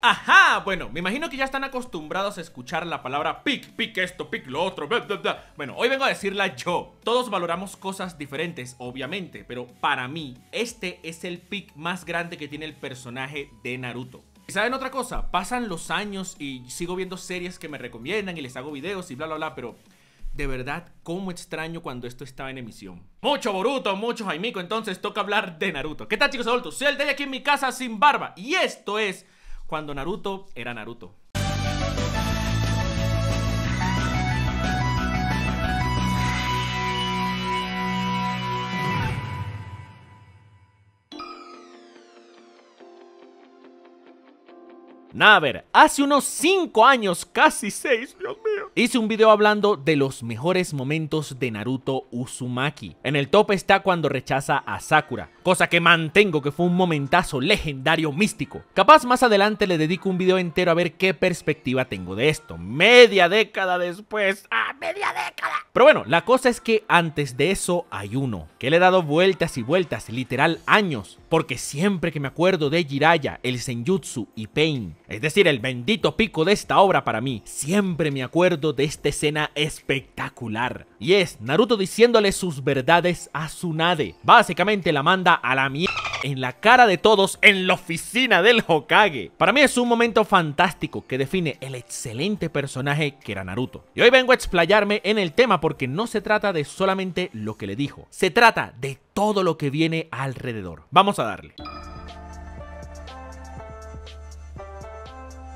¡Ajá! Bueno, me imagino que ya están acostumbrados a escuchar la palabra pic, pic esto, pic lo otro, bla, bla, bla. Bueno, hoy vengo a decirla yo. Todos valoramos cosas diferentes, obviamente, pero para mí, este es el pic más grande que tiene el personaje de Naruto. ¿Y saben otra cosa? Pasan los años y sigo viendo series que me recomiendan y les hago videos y bla, bla, bla, pero... De verdad, cómo extraño cuando esto estaba en emisión. Mucho Boruto, mucho Jaimico, entonces toca hablar de Naruto. ¿Qué tal chicos adultos? Soy el de aquí en mi casa sin barba y esto es cuando Naruto era Naruto. nada a ver, hace unos 5 años, casi 6, Dios mío Hice un video hablando de los mejores momentos de Naruto Uzumaki. En el top está cuando rechaza a Sakura, cosa que mantengo que fue un momentazo legendario místico. Capaz más adelante le dedico un video entero a ver qué perspectiva tengo de esto. Media década después. ¡ah! media década. Pero bueno, la cosa es que antes de eso hay uno, que le he dado vueltas y vueltas, literal años, porque siempre que me acuerdo de Jiraya, el Senjutsu y Pain, es decir, el bendito pico de esta obra para mí, siempre me acuerdo de esta escena espectacular. Y es Naruto diciéndole sus verdades a Tsunade. Básicamente la manda a la mierda en la cara de todos en la oficina del Hokage. Para mí es un momento fantástico que define el excelente personaje que era Naruto. Y hoy vengo a explayarme en el tema porque no se trata de solamente lo que le dijo, se trata de todo lo que viene alrededor. Vamos a darle.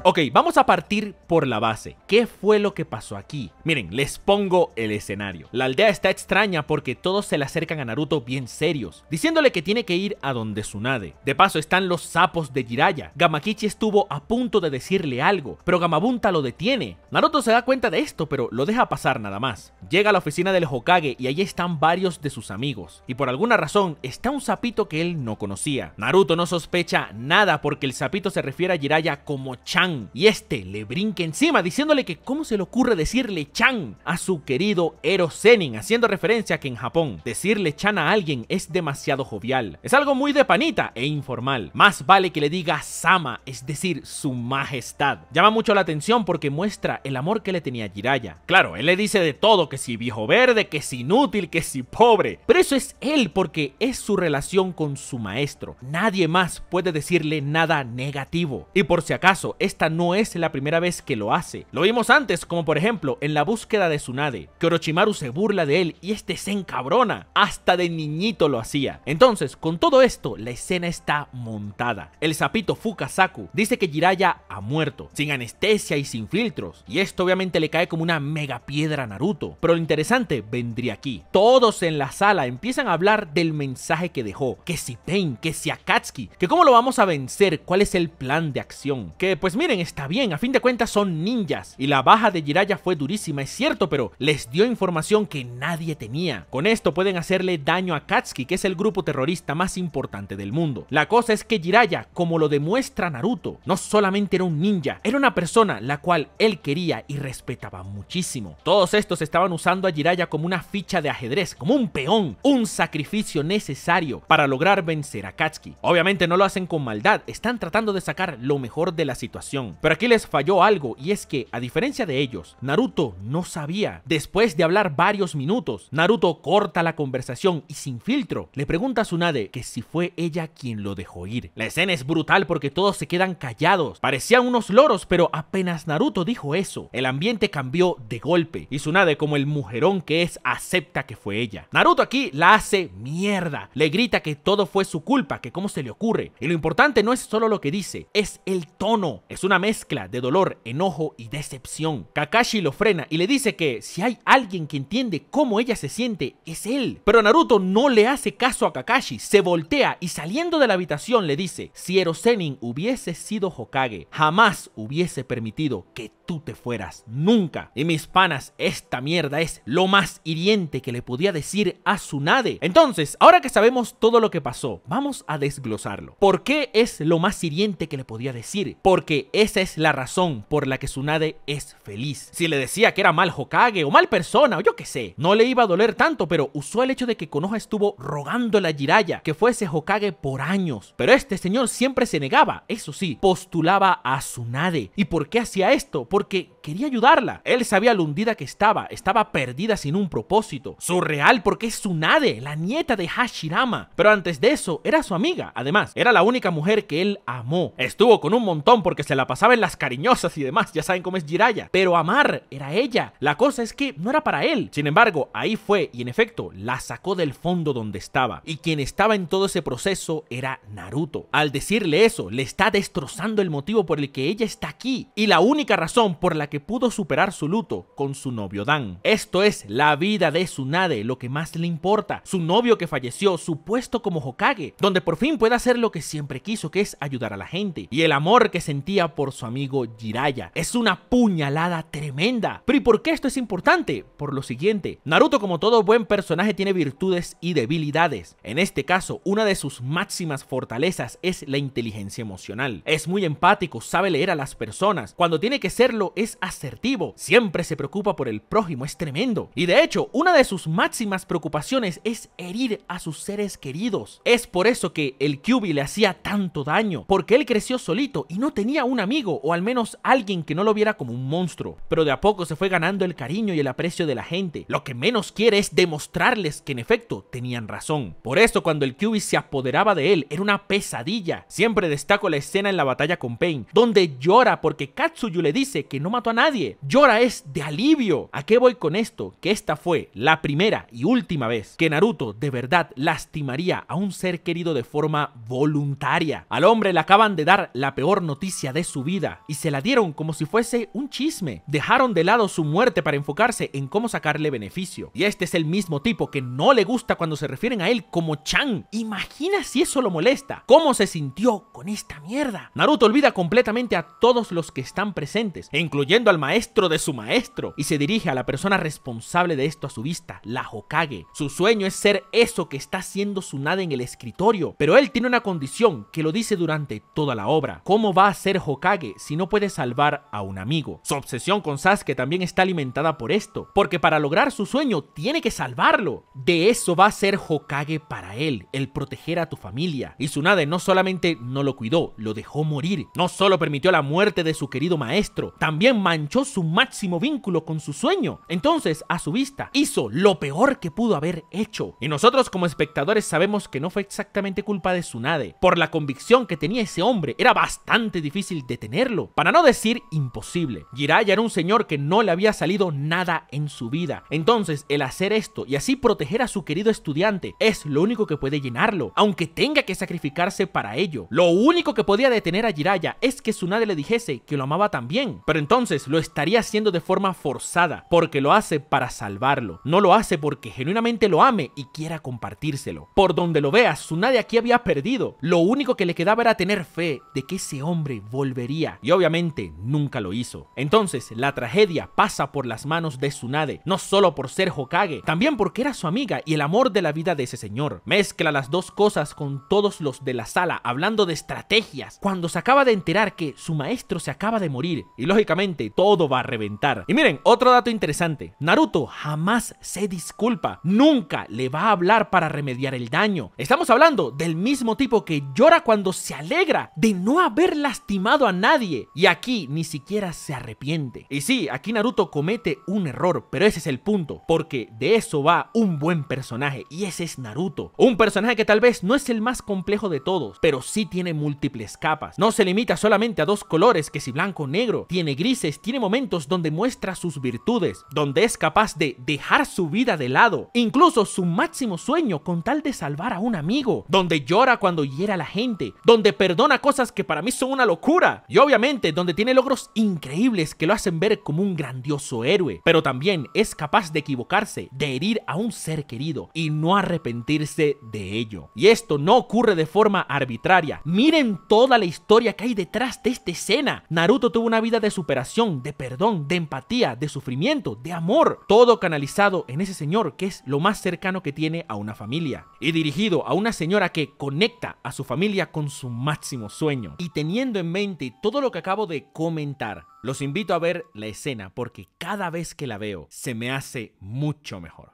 Ok, vamos a partir por la base. ¿Qué fue lo que pasó aquí? Miren, les pongo el escenario. La aldea está extraña porque todos se le acercan a Naruto bien serios, diciéndole que tiene que ir a donde Tsunade. De paso están los sapos de Jiraya. Gamakichi estuvo a punto de decirle algo, pero Gamabunta lo detiene. Naruto se da cuenta de esto, pero lo deja pasar nada más. Llega a la oficina del Hokage y allí están varios de sus amigos. Y por alguna razón está un sapito que él no conocía. Naruto no sospecha nada porque el sapito se refiere a Jiraya como Chan y este le brinca encima diciéndole que cómo se le ocurre decirle Chan a su querido Ero haciendo referencia a que en Japón decirle Chan a alguien es demasiado jovial. Es algo muy de panita e informal. Más vale que le diga Sama, es decir, su majestad. Llama mucho la atención porque muestra el amor que le tenía Jiraya. Claro, él le dice de todo, que si viejo verde, que si inútil, que si pobre. Pero eso es él porque es su relación con su maestro. Nadie más puede decirle nada negativo. Y por si acaso, este no es la primera vez que lo hace. Lo vimos antes, como por ejemplo en la búsqueda de Tsunade, que Orochimaru se burla de él y este se encabrona, hasta de niñito lo hacía. Entonces, con todo esto, la escena está montada. El sapito Fukasaku dice que Jiraya ha muerto, sin anestesia y sin filtros, y esto obviamente le cae como una mega piedra a Naruto. Pero lo interesante vendría aquí. Todos en la sala empiezan a hablar del mensaje que dejó, que si Pain, que si Akatsuki, que cómo lo vamos a vencer, cuál es el plan de acción. Que pues miren, está bien, a fin de cuentas son ninjas. Y la baja de jiraya fue durísima, es cierto, pero les dio información que nadie tenía. Con esto pueden hacerle daño a Katsuki, que es el grupo terrorista más importante del mundo. La cosa es que Jiraya, como lo demuestra Naruto, no solamente era un ninja, era una persona la cual él quería y respetaba muchísimo. Todos estos estaban usando a Jiraya como una ficha de ajedrez, como un peón, un sacrificio necesario para lograr vencer a Katsuki. Obviamente no lo hacen con maldad, están tratando de sacar lo mejor de la situación pero aquí les falló algo y es que, a diferencia de ellos, Naruto no sabía. Después de hablar varios minutos, Naruto corta la conversación y sin filtro le pregunta a Tsunade que si fue ella quien lo dejó ir. La escena es brutal porque todos se quedan callados, parecían unos loros, pero apenas Naruto dijo eso, el ambiente cambió de golpe y Tsunade como el mujerón que es acepta que fue ella. Naruto aquí la hace mierda, le grita que todo fue su culpa, que cómo se le ocurre. Y lo importante no es solo lo que dice, es el tono. Es una una mezcla de dolor, enojo y decepción. Kakashi lo frena y le dice que si hay alguien que entiende cómo ella se siente, es él. Pero Naruto no le hace caso a Kakashi, se voltea y saliendo de la habitación le dice, si Erosenin hubiese sido Hokage, jamás hubiese permitido que tú te fueras, nunca. Y mis panas, esta mierda es lo más hiriente que le podía decir a Tsunade. Entonces, ahora que sabemos todo lo que pasó, vamos a desglosarlo. ¿Por qué es lo más hiriente que le podía decir? Porque esa es la razón por la que Tsunade es feliz. Si le decía que era mal Hokage o mal persona o yo qué sé, no le iba a doler tanto, pero usó el hecho de que Konoha estuvo rogando a Jiraya que fuese Hokage por años. Pero este señor siempre se negaba, eso sí, postulaba a Tsunade. ¿Y por qué hacía esto? Porque quería ayudarla. Él sabía la hundida que estaba, estaba perdida sin un propósito. Surreal porque es Tsunade, la nieta de Hashirama. Pero antes de eso, era su amiga. Además, era la única mujer que él amó. Estuvo con un montón porque se la pasaba en las cariñosas y demás, ya saben cómo es Jiraya. Pero amar era ella. La cosa es que no era para él. Sin embargo, ahí fue y en efecto, la sacó del fondo donde estaba. Y quien estaba en todo ese proceso era Naruto. Al decirle eso, le está destrozando el motivo por el que ella está aquí. Y la única razón por la que que pudo superar su luto con su novio Dan. Esto es la vida de Tsunade, lo que más le importa, su novio que falleció, su puesto como Hokage, donde por fin puede hacer lo que siempre quiso, que es ayudar a la gente, y el amor que sentía por su amigo Jiraiya. Es una puñalada tremenda. Pero ¿y por qué esto es importante? Por lo siguiente, Naruto como todo buen personaje tiene virtudes y debilidades. En este caso, una de sus máximas fortalezas es la inteligencia emocional. Es muy empático, sabe leer a las personas. Cuando tiene que serlo, es asertivo, siempre se preocupa por el prójimo, es tremendo. Y de hecho, una de sus máximas preocupaciones es herir a sus seres queridos. Es por eso que el Kyubi le hacía tanto daño, porque él creció solito y no tenía un amigo o al menos alguien que no lo viera como un monstruo. Pero de a poco se fue ganando el cariño y el aprecio de la gente. Lo que menos quiere es demostrarles que en efecto tenían razón. Por eso cuando el Kyubi se apoderaba de él era una pesadilla. Siempre destaco la escena en la batalla con Pain, donde llora porque Katsuyu le dice que no mató a nadie. Llora es de alivio. ¿A qué voy con esto? Que esta fue la primera y última vez que Naruto de verdad lastimaría a un ser querido de forma voluntaria. Al hombre le acaban de dar la peor noticia de su vida y se la dieron como si fuese un chisme. Dejaron de lado su muerte para enfocarse en cómo sacarle beneficio. Y este es el mismo tipo que no le gusta cuando se refieren a él como Chan. Imagina si eso lo molesta. ¿Cómo se sintió con esta mierda? Naruto olvida completamente a todos los que están presentes, incluyendo al maestro de su maestro y se dirige a la persona responsable de esto a su vista, la Hokage. Su sueño es ser eso que está haciendo Tsunade en el escritorio, pero él tiene una condición que lo dice durante toda la obra. ¿Cómo va a ser Hokage si no puede salvar a un amigo? Su obsesión con Sasuke también está alimentada por esto, porque para lograr su sueño tiene que salvarlo. De eso va a ser Hokage para él, el proteger a tu familia. Y Tsunade no solamente no lo cuidó, lo dejó morir, no solo permitió la muerte de su querido maestro, también manchó su máximo vínculo con su sueño. Entonces, a su vista, hizo lo peor que pudo haber hecho. Y nosotros como espectadores sabemos que no fue exactamente culpa de Tsunade. Por la convicción que tenía ese hombre, era bastante difícil detenerlo, para no decir imposible. Jiraiya era un señor que no le había salido nada en su vida. Entonces, el hacer esto y así proteger a su querido estudiante es lo único que puede llenarlo, aunque tenga que sacrificarse para ello. Lo único que podía detener a Jiraiya es que Tsunade le dijese que lo amaba también. Pero entonces, lo estaría haciendo de forma forzada, porque lo hace para salvarlo, no lo hace porque genuinamente lo ame y quiera compartírselo. Por donde lo veas, Tsunade aquí había perdido, lo único que le quedaba era tener fe de que ese hombre volvería, y obviamente nunca lo hizo. Entonces, la tragedia pasa por las manos de Tsunade, no solo por ser Hokage, también porque era su amiga y el amor de la vida de ese señor. Mezcla las dos cosas con todos los de la sala hablando de estrategias, cuando se acaba de enterar que su maestro se acaba de morir, y lógicamente todo va a reventar. Y miren, otro dato interesante, Naruto jamás se disculpa, nunca le va a hablar para remediar el daño. Estamos hablando del mismo tipo que llora cuando se alegra de no haber lastimado a nadie y aquí ni siquiera se arrepiente. Y sí, aquí Naruto comete un error, pero ese es el punto, porque de eso va un buen personaje y ese es Naruto. Un personaje que tal vez no es el más complejo de todos, pero sí tiene múltiples capas. No se limita solamente a dos colores, que si blanco o negro, tiene grises tiene momentos donde muestra sus virtudes, donde es capaz de dejar su vida de lado, incluso su máximo sueño con tal de salvar a un amigo, donde llora cuando hiera a la gente, donde perdona cosas que para mí son una locura, y obviamente donde tiene logros increíbles que lo hacen ver como un grandioso héroe, pero también es capaz de equivocarse, de herir a un ser querido y no arrepentirse de ello. Y esto no ocurre de forma arbitraria. Miren toda la historia que hay detrás de esta escena. Naruto tuvo una vida de superación de perdón, de empatía, de sufrimiento, de amor, todo canalizado en ese señor que es lo más cercano que tiene a una familia y dirigido a una señora que conecta a su familia con su máximo sueño. Y teniendo en mente todo lo que acabo de comentar, los invito a ver la escena porque cada vez que la veo se me hace mucho mejor.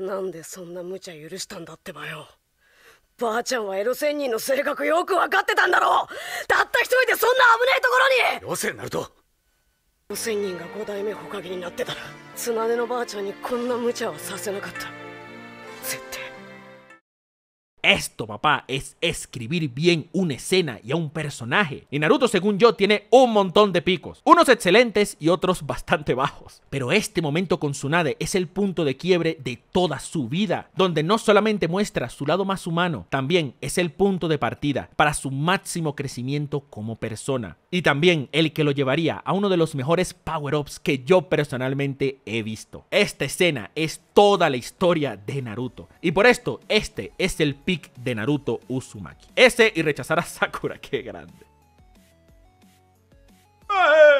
なんでそんな無茶許したんだってばよばあちゃんはエロ仙人の性格よく分かってたんだろうたった一人でそんな危ねえところによせなると仙人が五代目ほかげになってたら綱根のばあちゃんにこんな無茶はさせなかった Esto, papá, es escribir bien una escena y a un personaje. Y Naruto, según yo, tiene un montón de picos. Unos excelentes y otros bastante bajos. Pero este momento con Tsunade es el punto de quiebre de toda su vida, donde no solamente muestra su lado más humano, también es el punto de partida para su máximo crecimiento como persona. Y también el que lo llevaría a uno de los mejores power-ups que yo personalmente he visto. Esta escena es toda la historia de Naruto. Y por esto, este es el pico de Naruto Uzumaki. Ese y rechazar a Sakura, qué grande. ¡Eh!